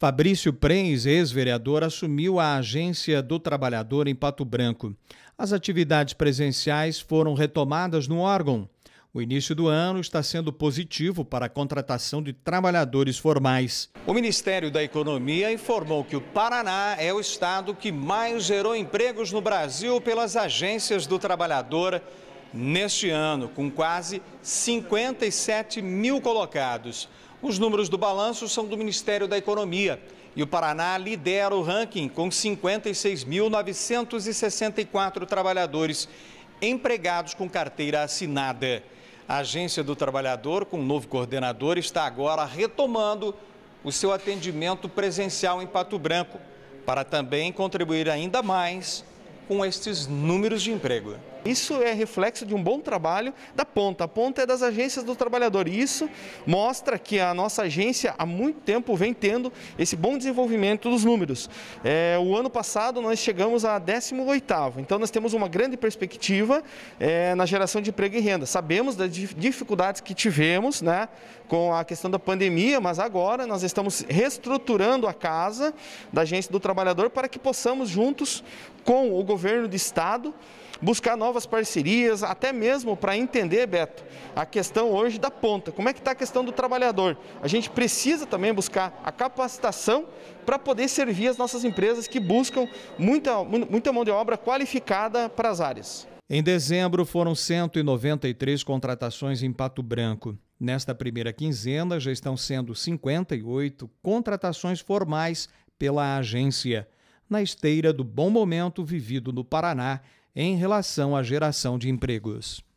Fabrício Prens, ex-vereador, assumiu a Agência do Trabalhador em Pato Branco. As atividades presenciais foram retomadas no órgão. O início do ano está sendo positivo para a contratação de trabalhadores formais. O Ministério da Economia informou que o Paraná é o estado que mais gerou empregos no Brasil pelas agências do trabalhador neste ano, com quase 57 mil colocados. Os números do balanço são do Ministério da Economia e o Paraná lidera o ranking com 56.964 trabalhadores empregados com carteira assinada. A Agência do Trabalhador, com um novo coordenador, está agora retomando o seu atendimento presencial em Pato Branco, para também contribuir ainda mais com estes números de emprego. Isso é reflexo de um bom trabalho da ponta. A ponta é das agências do trabalhador. E isso mostra que a nossa agência há muito tempo vem tendo esse bom desenvolvimento dos números. É, o ano passado nós chegamos a 18º, então nós temos uma grande perspectiva é, na geração de emprego e renda. Sabemos das dificuldades que tivemos né, com a questão da pandemia, mas agora nós estamos reestruturando a casa da agência do trabalhador para que possamos juntos com o governo governo do estado buscar novas parcerias, até mesmo para entender, Beto, a questão hoje da ponta. Como é que está a questão do trabalhador? A gente precisa também buscar a capacitação para poder servir as nossas empresas que buscam muita, muita mão de obra qualificada para as áreas. Em dezembro foram 193 contratações em Pato Branco. Nesta primeira quinzena já estão sendo 58 contratações formais pela agência na esteira do bom momento vivido no Paraná em relação à geração de empregos.